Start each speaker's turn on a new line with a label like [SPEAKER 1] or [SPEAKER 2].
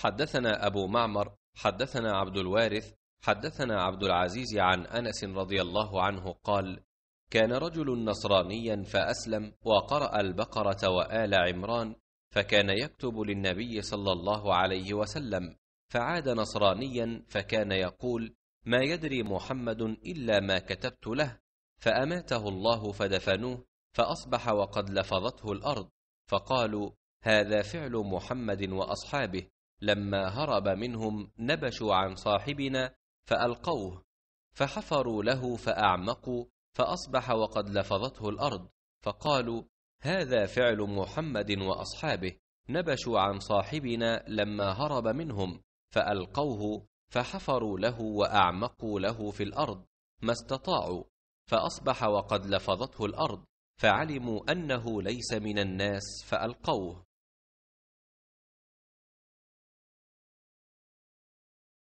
[SPEAKER 1] حدثنا أبو معمر
[SPEAKER 2] حدثنا عبد الوارث حدثنا عبد العزيز عن أنس رضي الله عنه قال كان رجل نصرانيا فأسلم وقرأ البقرة وآل عمران فكان يكتب للنبي صلى الله عليه وسلم فعاد نصرانيا فكان يقول ما يدري محمد إلا ما كتبت له فأماته الله فدفنوه فأصبح وقد لفظته الأرض فقالوا هذا فعل محمد وأصحابه لما هرب منهم نبشوا عن صاحبنا فألقوه فحفروا له فأعمقوا فأصبح وقد لفظته الأرض فقالوا هذا فعل محمد وأصحابه نبشوا عن صاحبنا لما هرب منهم فألقوه فحفروا له وأعمقوا له في الأرض ما استطاعوا فأصبح وقد لفظته الأرض فعلموا أنه ليس من الناس
[SPEAKER 3] فألقوه